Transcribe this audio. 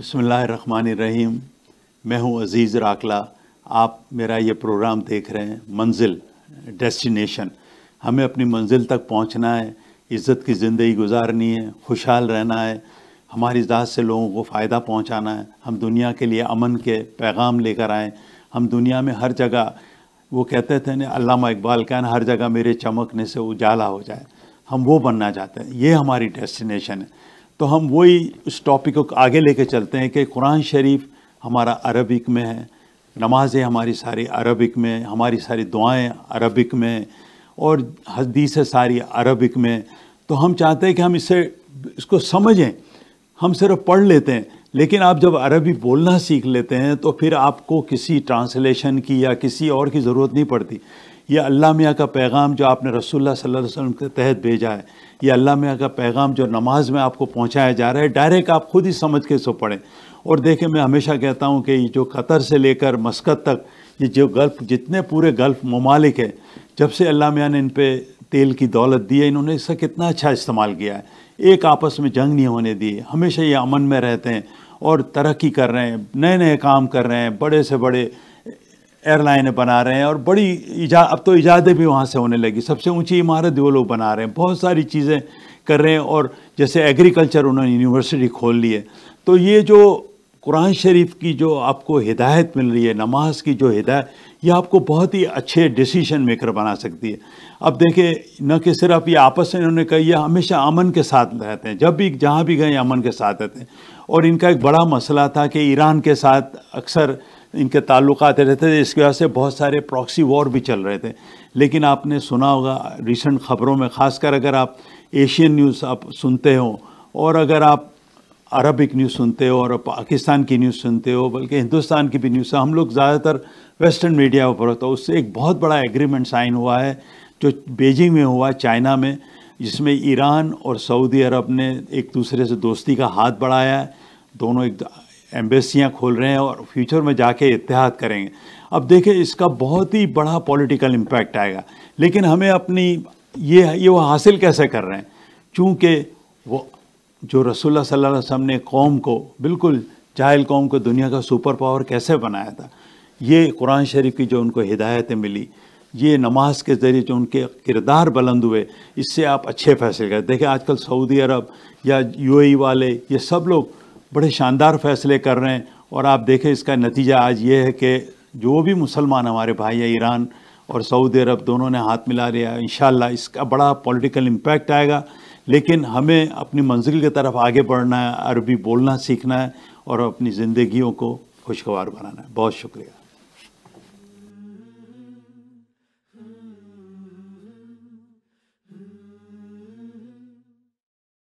बसमीम मैं हूं अज़ीज़ राकला आप मेरा ये प्रोग्राम देख रहे हैं मंजिल डेस्टिनेशन हमें अपनी मंजिल तक पहुंचना है इज़्ज़त की ज़िंदगी गुजारनी है खुशहाल रहना है हमारी ज़ात से लोगों को फ़ायदा पहुंचाना है हम दुनिया के लिए अमन के पैगाम लेकर आएँ हम दुनिया में हर जगह वो कहते थे ना अल्लामा इकबाल ना हर जगह मेरे चमकने से उजाला हो जाए हम वो बनना चाहते हैं ये हमारी डेस्टिनेशन है तो हम वही उस टॉपिक को आगे लेके चलते हैं कि कुरान शरीफ हमारा अरबिक में है नमाज़ें हमारी सारी अरबिक में हमारी सारी दुआएं अरबिक में और हदीसें सारी अरबिक में तो हम चाहते हैं कि हम इसे इसको समझें हम सिर्फ पढ़ लेते हैं लेकिन आप जब अरबी बोलना सीख लेते हैं तो फिर आपको किसी ट्रांसलेशन की या किसी और की ज़रूरत नहीं पड़ती ये अल्लाह मियाँ का पैगाम जो आपने रसोल्ला अलैहि वसल्लम के तहत भेजा है ये अल्लाह मियाँ का पैगाम जो नमाज में आपको पहुँचाया जा रहा है डायरेक्ट आप खुद ही समझ के इसको पढ़ें और देखें मैं हमेशा कहता हूँ कि जो कतर से लेकर मस्कत तक ये जो गल्फ जितने पूरे गल्फ ममालिक हैं जब से अल्लाह मियाँ ने इन पर तेल की दौलत दी है इन्होंने इसका कितना अच्छा इस्तेमाल किया है एक आपस में जंग नहीं होने दी हमेशा ये अमन में रहते हैं और तरक्की कर रहे हैं नए नए काम कर रहे हैं बड़े से बड़े एयरलाइनें बना रहे हैं और बड़ी इजा अब तो इजादें भी वहाँ से होने लगी सबसे ऊंची इमारत वो लोग बना रहे हैं बहुत सारी चीज़ें कर रहे हैं और जैसे एग्रीकल्चर उन्होंने यूनिवर्सिटी खोल ली है तो ये जो कुरान शरीफ की जो आपको हिदायत मिल रही है नमाज की जो हिदायत ये आपको बहुत ही अच्छे डिसीशन मेकर बना सकती है अब देखें न कि सिर्फ ये आपस में इन्होंने कही है हमेशा अमन के साथ रहते हैं जब भी जहाँ भी गए अमन के साथ रहते हैं और इनका एक बड़ा मसला था कि ईरान के साथ अक्सर इनके ताल्लुक आते रहते थे इसकी वजह से बहुत सारे प्रॉक्सी वॉर भी चल रहे थे लेकिन आपने सुना होगा रिसेंट खबरों में खासकर अगर आप एशियन न्यूज़ आप सुनते हो और अगर आप अरबिक न्यूज़ सुनते हो और पाकिस्तान की न्यूज़ सुनते हो बल्कि हिंदुस्तान की भी न्यूज़ हम लोग ज़्यादातर वेस्टर्न मीडिया पर होता है तो उससे एक बहुत बड़ा एग्रीमेंट साइन हुआ है जो बीजिंग में हुआ चाइना में जिसमें ईरान और सऊदी अरब ने एक दूसरे से दोस्ती का हाथ बढ़ाया है दोनों एक एम्बेसियाँ खोल रहे हैं और फ्यूचर में जाके इतिहाद करेंगे अब देखिए इसका बहुत ही बड़ा पॉलिटिकल इम्पैक्ट आएगा लेकिन हमें अपनी ये ये वो हासिल कैसे कर रहे हैं चूँकि वो जो रसोल्ला सल्ला वसम ने कौम को बिल्कुल जाहिल कौम को दुनिया का सुपर पावर कैसे बनाया था ये कुरान शरीफ की जो उनको हिदायतें मिली ये नमाज के ज़रिए जो उनके किरदार बुलंद हुए इससे आप अच्छे फैसले करें देखिए आजकल सऊदी अरब या यूएई वाले ये सब लोग बड़े शानदार फैसले कर रहे हैं और आप देखें इसका नतीजा आज ये है कि जो भी मुसलमान हमारे भाई हैं ईरान और सऊदी अरब दोनों ने हाथ मिला लिया इन इसका बड़ा पॉलिटिकल इम्पैक्ट आएगा लेकिन हमें अपनी मंजिल की तरफ आगे बढ़ना है अरबी बोलना सीखना है और अपनी ज़िंदगियों को खुशगवार बनाना है बहुत शुक्रिया